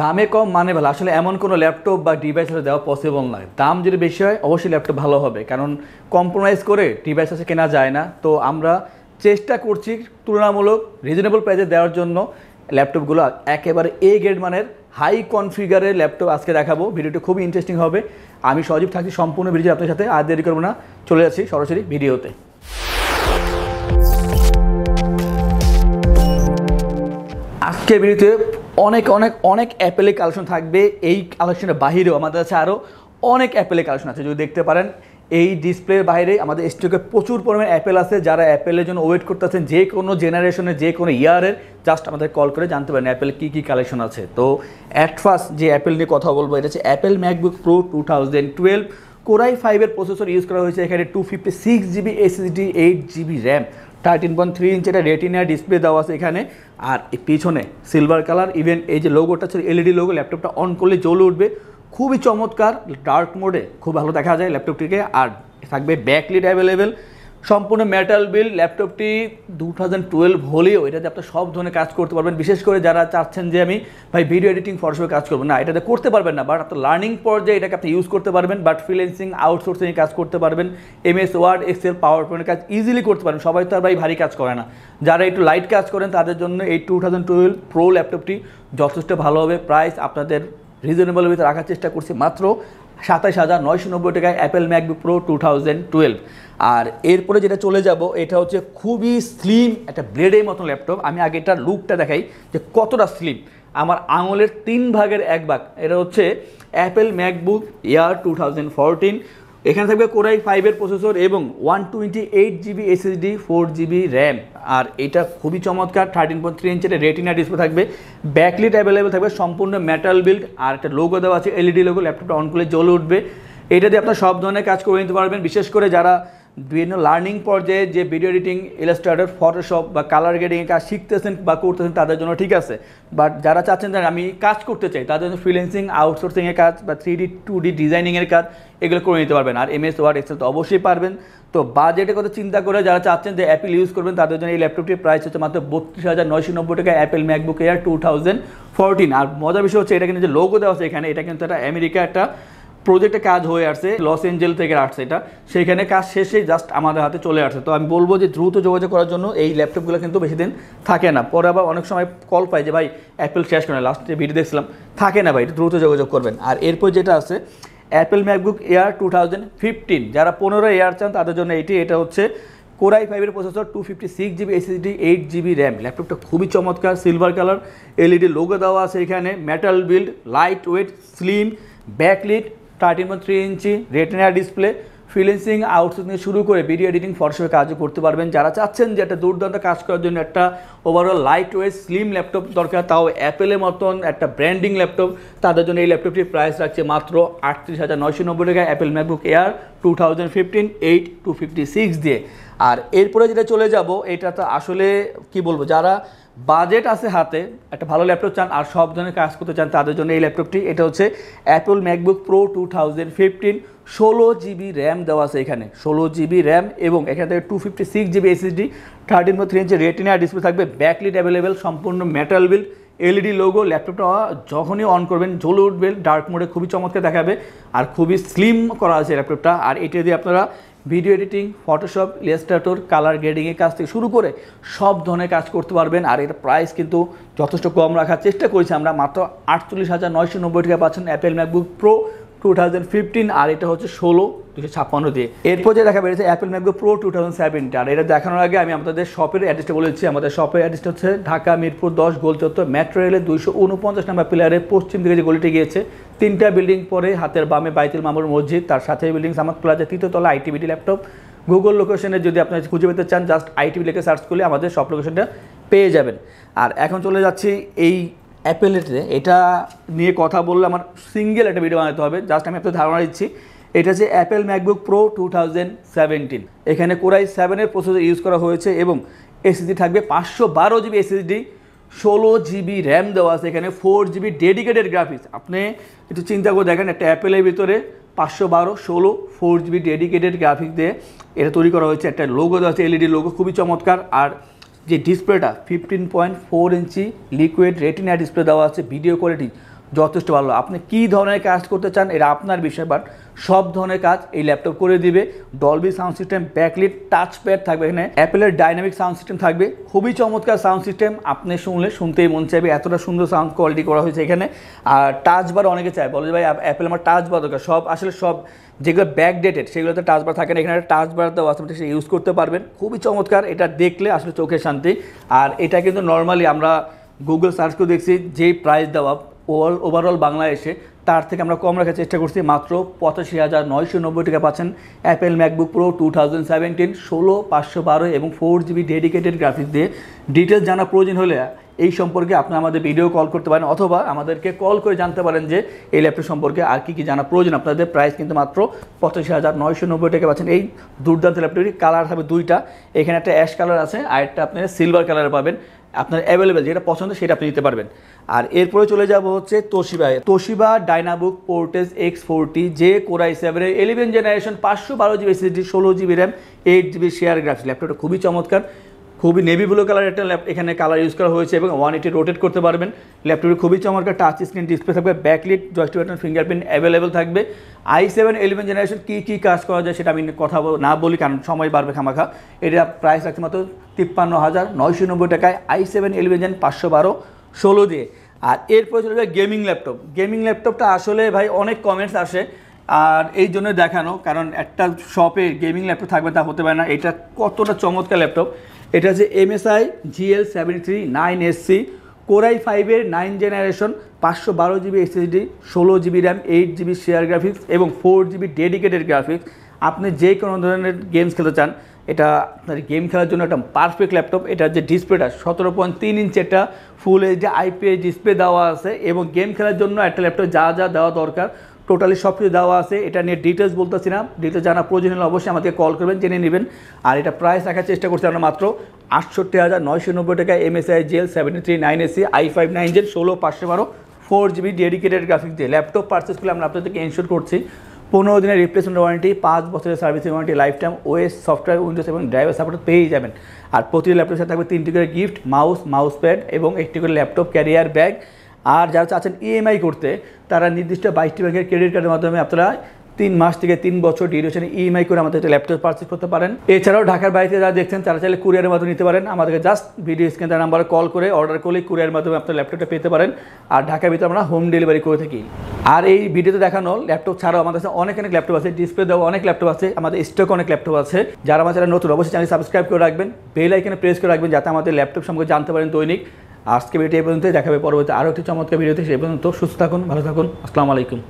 দামে কম মানে ভালো আসলে এমন কোনো ল্যাপটপ বা ডিভাইস আসলে দেওয়া পসিবল নয় দাম যদি বেশি হয় অবশ্যই ল্যাপটপ ভালো হবে কারণ কম্প্রোমাইজ করে ডিভাইস আসলে কেনা যায় না তো আমরা চেষ্টা করছি তুলনামূলক রিজনেবল প্রাইসে দেওয়ার জন্য ল্যাপটপগুলো একেবারে এ গ্রেড মানের হাই কনফিগারের ল্যাপটপ আজকে দেখাবো ভিডিওটি খুবই ইন্টারেস্টিং হবে আমি সজীব থাকছি সম্পূর্ণ ভিডিও আপনার সাথে আর দেরি করবো না চলে যাচ্ছি সরাসরি ভিডিওতে আজকে ভিডিওতে অনেক অনেক অনেক অ্যাপেলে কালেকশন থাকবে এই কালেকশনের বাহিরেও আমাদের কাছে আরও অনেক অ্যাপেলে কালেকশন আছে যদি দেখতে পারেন এই ডিসপ্লের বাইরে আমাদের স্টকে প্রচুর পরিমাণে অ্যাপেল আছে যারা অ্যাপেলের জন্য ওয়েট করতেছেন যে কোনো জেনারেশনের যে কোনো ইয়ারের জাস্ট আমাদের কল করে জানতে পারেন অ্যাপেল কী কী কালেকশন আছে তো অ্যাট ফার্স্ট যে অ্যাপেল নিয়ে কথা বলবো এটা হচ্ছে Apple MacBook Pro two thousand twelve Core i ফাইভের প্রসেসর ইউজ করা হয়েছে এখানে two fifty six GB SSD eight GB RAM thirteen point three inch এটা রেটিনা ডিসপ্লে দেওয়া আছে এখানে আর পিছনে সিলভার কালার ইভেন এই যে লোগোটা ছিল এলইডি লোগো ল্যাপটপটা অন করলে জ্বলে উঠবে খুবই চমৎকার ডার্ক মোডে খুব ভালো দেখা যায় ল্যাপটপটিকে আর থাকবে ব্যাকলিট অ্যাভেলেবেল সম্পূর্ণ মেটাল বিল ল্যাপটপটি টু থাউজেন্ড টুয়েলভ হলেও এটাতে আপনার সব ধরনের কাজ করতে পারবেন বিশেষ করে যারা চাচ্ছেন যে আমি ভাই ভিডিও এডিটিং ফটোশপে কাজ করবো না এটাতে করতে পারবেন না বাট আপনার লার্নিং পর্যায়ে এটাকে আপনি ইউজ করতে পারবেন বাট ফ্রিলেন্সিং আউটসোর্সিং কাজ করতে পারবেন এম এস ওয়ার্ড এক্সেল পাওয়ার পয়েন্টের কাজ ইজিলি করতে পারবেন সবাই তো আর ভাই ভারী কাজ করে না যারা একটু লাইট কাজ করেন তাদের জন্য এই টু থাউজেন্ড টুয়েলভ প্রো ল্যাপটপটি যথেষ্ট ভালো হবে প্রাইস আপনাদের রিজনেবল ভিতরে রাখার চেষ্টা করছি মাত্র সাতাশ হাজার নয়শো নব্বই টাকায় Apple MacBook Pro two thousand twelve আর এরপরে যেটা চলে যাব এটা হচ্ছে খুবই স্লিম একটা ব্লেডের মতন ল্যাপটপ আমি আগে এটার লুকটা দেখাই যে কতটা স্লিম আমার আঙুলের তিন ভাগের এক ভাগ এটা হচ্ছে Apple MacBook Air two thousand fourteen এখানে থাকবে কোরাই ফাইভের প্রসেসর এবং one twenty eight GB SSD four GB RAM আর এটা খুবই চমৎকার থার্টিন পয়েন্ট থ্রি ইঞ্চের রেটিনা ডিসপ্লে থাকবে ব্যাকলিট অ্যাভেলেবেল থাকবে সম্পূর্ণ মেটাল বিল্ড আর একটা লোগো দেওয়া আছে এলইডি লোগো ল্যাপটপটা অন করলে জ্বলে উঠবে এটা দিয়ে আপনার সব ধরনের কাজ করে নিতে পারবেন বিশেষ করে যারা বিভিন্ন লার্নিং পর্যায়ে যে ভিডিও এডিটিং ইলাস্ট্রেটর ফটোশপ বা কালার গ্রেডিংয়ের কাজ শিখতেছেন বা করতেছেন তাদের জন্য ঠিক আছে বাট যারা চাচ্ছেন যে আমি কাজ করতে চাই তাদের জন্য ফ্রিলেন্সিং আউটসোর্সিংয়ের কাজ বা থ্রি ডি টু ডি ডিজাইনিংয়ের কাজ এগুলো করে নিতে পারবেন আর এমএস ওয়ার্ড এক্সেল তো অবশ্যই পারবেন তো বাজেটের কথা চিন্তা করে যারা চাচ্ছেন যে অ্যাপেল ইউজ করবেন তাদের জন্য এই ল্যাপটপটির প্রাইস হচ্ছে মাত্র বত্রিশ হাজার নয়শো নব্বই টাকা Apple MacBook Air two thousand fourteen আর মজার বিষয় হচ্ছে এটা কিন্তু যে লোগো দেওয়া আছে এখানে এটা কিন্তু একটা আমেরিকা একটা প্রজেক্টে কাজ হয়ে আসছে লস এঞ্জেল থেকে আসছে এটা সেখানে কাজ শেষে জাস্ট আমাদের হাতে চলে আসছে তো আমি বলবো যে দ্রুত যোগাযোগ করার জন্য এই ল্যাপটপগুলো কিন্তু বেশি দিন থাকে না পরে আবার অনেক সময় কল পাই যে ভাই অ্যাপেল শেষ করে লাস্টে ভিডিও দেখছিলাম থাকে না ভাই দ্রুত যোগাযোগ করবেন আর এরপর যেটা আছে Apple MacBook Air two thousand fifteen যারা পনেরো এয়ার চান তাদের জন্য এইটি এটা হচ্ছে কোরাই ফাইভের processor two fifty six GB SSD eight GB RAM ল্যাপটপটা খুবই চমৎকার সিলভার কালার এলইডি লোগো দেওয়া আছে এখানে metal build light weight slim backlit thirteen point three inch retina display freelancing outsource নিয়ে শুরু করে ভিডিও এডিটিং ফটোশপে কাজও করতে পারবেন যারা চাচ্ছেন যে একটা দুর্দান্ত কাজ করার জন্য একটা overall light weight slim laptop দরকার তাও অ্যাপেলের মতন একটা ব্র্যান্ডিং ল্যাপটপ তাদের জন্য এই ল্যাপটপটির প্রাইস রাখছে মাত্র আটত্রিশ হাজার নয়শো নব্বই টাকা Apple MacBook Air two thousand fifteen eight two fifty six দিয়ে আর এরপরে যেটা চলে যাব এটা তো আসলে কি বলবো যারা বাজেট আছে হাতে একটা ভালো ল্যাপটপ চান আর সব ধরনের কাজ করতে চান তাদের জন্য এই ল্যাপটপটি এটা হচ্ছে Apple MacBook Pro two thousand fifteen ষোলো জিবি র্যাম দেওয়া আছে এখানে ষোলো জিবি র্যাম এবং এখান থেকে two fifty six GB SSD thirteen four three inch retina display থাকবে ব্যাকলিট অ্যাভেলেবেল সম্পূর্ণ মেটাল বিল্ড এলইডি লোগো ল্যাপটপটা যখনই অন করবেন ঝোল উঠবে ডার্ক মোডে খুবই চমৎকার দেখাবে আর খুবই স্লিম করা আছে ল্যাপটপটা আর এটা দিয়ে আপনারা ভিডিও এডিটিং ফটোশপ লেস্টাটোর কালার গ্রেডিংয়ের কাজ থেকে শুরু করে সব ধরনের কাজ করতে পারবেন আর এর প্রাইস কিন্তু যথেষ্ট কম রাখার চেষ্টা করেছি আমরা মাত্র আটচল্লিশ হাজার নয়শো নব্বই টাকা পাচ্ছেন Apple MacBook Pro two thousand fifteen আর এটা হচ্ছে ষোলো দুশো ছাপ্পান্ন দিয়ে এরপর যে দেখা বেরিয়েছে Apple MacBook Pro two thousand seventeen আর এটা দেখানোর আগে আমি আমাদের শপের অ্যাড্রেসটা বলেছি আমাদের শপের অ্যাড্রেসটা হচ্ছে ঢাকা মিরপুর দশ গোল চত্বর মেট্রো রেলের দুইশো উনপঞ্চাশ নাম্বার প্লেয়ারে পশ্চিম দিকে যে গলিটি গিয়েছে তিনটা বিল্ডিং পরে হাতের বামে বাইতুল মামুর মসজিদ তার সাথে বিল্ডিং তোলা আছে তৃতীয়তলা আইটিবিটি ল্যাপটপ গুগল লোকেশনে যদি আপনার খুঁজে পেতে চান জাস্ট আইটিবি লিখে সার্চ করলে আমাদের সব লোকেশনটা পেয়ে যাবেন আর এখন চলে যাচ্ছি এই অ্যাপেলেটে এটা নিয়ে কথা বললে আমার সিঙ্গেল একটা ভিডিও বানাতে হবে জাস্ট আমি একটা ধারণা দিচ্ছি এটা হচ্ছে অ্যাপেল ম্যাকবুক প্রো টু এখানে কোরাই সেভেনের প্রসেসর ইউজ করা হয়েছে এবং এসএসডি থাকবে পাঁচশো বারো জিবি এসএসডি ষোলো জিবি র্যাম দেওয়া আছে এখানে ফোর জিবি ডেডিকেটেড গ্রাফিক্স আপনি একটু চিন্তা করে দেখেন একটা অ্যাপেলের ভিতরে পাঁচশো বারো ষোলো ফোর জিবি ডেডিকেটেড গ্রাফিক্স দিয়ে এটা তৈরি করা হয়েছে একটা লোগো দেওয়া আছে এলইডি লোগো e খুবই চমৎকার আর যে ডিসপ্লেটা fifteen point four inch liquid retina display দেওয়া আছে ভিডিও কোয়ালিটি যথেষ্ট ভালো আপনি কি ধরনের কাজ করতে চান এটা আপনার বিষয় বাট সব ধরনের কাজ এই ল্যাপটপ করে দিবে Dolby sound system backlit touchpad থাকবে এখানে অ্যাপেলের ডাইনামিক সাউন্ড সিস্টেম থাকবে খুবই চমৎকার সাউন্ড সিস্টেম আপনি শুনলে শুনতেই মন চাইবে এতটা সুন্দর সাউন্ড কোয়ালিটি করা হয়েছে এখানে আর টাচ বার অনেকে চায় বলে যে ভাই অ্যাপেল আমার টাচ বার দরকার সব আসলে সব যেগুলো ব্যাক ডেটেড সেগুলোতে টাচ বার থাকে না এখানে একটা টাচ বার দেওয়া আছে সে ইউজ করতে পারবেন খুবই চমৎকার এটা দেখলে আসলে চোখের শান্তি আর এটা কিন্তু নর্মালি আমরা গুগল সার্চ করে দেখছি যে প্রাইস দেওয়া ওভার ওভারঅল বাংলায় এসে তার থেকে আমরা কম রাখার চেষ্টা করছি মাত্র পঁচাশি হাজার নয়শো নব্বই টাকা পাচ্ছেন Apple MacBook Pro two thousand seventeen ষোলো পাঁচশো বারো এবং ফোর জিবি ডেডিকেটেড গ্রাফিক্স দিয়ে ডিটেলস জানা প্রয়োজন হলে এই সম্পর্কে আপনি আমাদের ভিডিও কল করতে পারেন অথবা আমাদেরকে কল করে জানতে পারেন যে এই ল্যাপটপ সম্পর্কে আর কী কী জানা প্রয়োজন আপনাদের প্রাইস কিন্তু মাত্র পঁচাশি হাজার নয়শো নব্বই টাকা পাচ্ছেন এই দুর্দান্ত ল্যাপটপটি কালার হবে দুইটা এখানে একটা অ্যাশ কালার আছে আর একটা আপনি সিলভার কালার পাবেন আপনার অ্যাভেলেবেল যেটা পছন্দ সেটা আপনি নিতে পারবেন আর এরপরে চলে যাব হচ্ছে তোশিবায় Toshiba Dynabook Portege X forty যে কোরাই সেভেন ইলেভেন জেনারেশন পাঁচশো বারো জিবি এসএসডি ষোলো GB RAM eight GB share graphics ল্যাপটপটা খুবই চমৎকার খুবই নেভি ব্লু কালার একটা ল্যাপ এখানে কালার ইউজ করা হয়েছে এবং ওয়ান এইটি রোটেট করতে পারবেন ল্যাপটপটি খুবই চমৎকার টাচ স্ক্রিন ডিসপ্লে থাকবে ব্যাকলিট জয়স্টি বাটন ফিঙ্গারপ্রিন্ট অ্যাভেলেবেল থাকবে আই সেভেন ইলেভেন জেনারেশন কী কী কাজ করা যায় সেটা আমি কথা না বলি কারণ সময় বাড়বে খামাখা এটা প্রাইস রাখছে মাত্র তিপ্পান্ন হাজার নয়শো নব্বই টাকায় আই সেভেন ইলেভেন জেন পাঁচশো বারো ষোলো দিয়ে আর এরপর চলে যায় গেমিং ল্যাপটপ গেমিং ল্যাপটপটা আসলে ভাই অনেক কমেন্টস আসে আর এই জন্য দেখানো কারণ একটা শপে গেমিং ল্যাপটপ থাকবে তা হতে পারে না এটা কতটা চমৎকার ল্যাপটপ এটা হচ্ছে MSI GL seven three nine SC core i ফাইভের নাইন জেনারেশন পাঁচশো বারো জিবি এসএসডি ষোলো GB RAM eight GB share graphics এবং ফোর জিবি ডেডিকেটেড গ্রাফিক্স আপনি যে কোনো ধরনের গেমস খেলতে চান এটা আপনার গেম খেলার জন্য একটা পারফেক্ট ল্যাপটপ এটা যে ডিসপ্লেটা সতেরো পয়েন্ট তিন ইঞ্চ একটা ফুল এইচ আইপিএস ডিসপ্লে দেওয়া আছে এবং গেম খেলার জন্য একটা ল্যাপটপ যা যা দেওয়া দরকার টোটালি সব কিছু দেওয়া আছে এটা নিয়ে ডিটেলস বলতেছি না ডিটেলস জানা প্রয়োজন হলে অবশ্যই আমাকে কল করবেন জেনে নেবেন আর এটা প্রাইস রাখার চেষ্টা করছি আমরা মাত্র আটষট্টি হাজার নয়শো নব্বই টাকা MSI GL seventy three nine SC i five nine gen ষোলো পাঁচশো বারো ফোর জিবি ডেডিকেটেড গ্রাফিক দিয়ে ল্যাপটপ পার্চেস করলে আমরা আপনাদেরকে এনশোর করছি পনেরো দিনের রিপ্লেসমেন্ট ওয়ারেন্টি পাঁচ বছরের সার্ভিস ওয়ারেন্টি লাইফ টাইম ওয়েস সফটওয়্যার উইন্ডোজ এবং ড্রাইভার সাপোর্ট পেয়ে যাবেন আর প্রতিটি ল্যাপটপের সাথে থাকবে তিনটি করে গিফট মাউস মাউস প্যাড এবং একটি করে ল্যাপটপ ক্যারিয়ার ব্যাগ আর যারা চাচ্ছেন ইএমআই e করতে তারা নির্দিষ্ট বাইশটি ব্যাংকের ক্রেডিট কার্ডের মাধ্যমে আপনারা তিন মাস থেকে তিন বছর ডিউরেশনে ইএমআই e করে আমাদের একটা ল্যাপটপ পারচেস করতে পারেন এছাড়াও ঢাকার বাড়িতে যারা দেখছেন তারা চাইলে কুরিয়ারের মাধ্যমে নিতে পারেন আমাদেরকে জাস্ট ভিডিও স্ক্রিন তার নাম্বারে কল করে অর্ডার করলে কুরিয়ারের মাধ্যমে আপনার ল্যাপটপটা পেতে পারেন আর ঢাকার ভিতরে আমরা হোম ডেলিভারি করে থাকি আর এই ভিডিওতে দেখানো ল্যাপটপ ছাড়াও আমাদের কাছে অনেক অনেক ল্যাপটপ আছে ডিসপ্লে দেওয়া অনেক ল্যাপটপ আছে আমাদের স্টক অনেক ল্যাপটপ আছে যারা আমাদের নতুন অবশ্যই চ্যানেল সাবস্ক্রাইব করে রাখবেন বেল আইকনে প্রেস করে রাখবেন যাতে আমাদের ল্যাপটপ সম্পর্কে জানতে পারেন দৈনিক আজকে ভিডিও এই পর্যন্তই দেখাবে পরবর্তী আরও একটি চমৎকার ভিডিওতে সেই পর্যন্ত সুস্থ থাকুন ভালো থাকুন আসসালামু আলাইকুম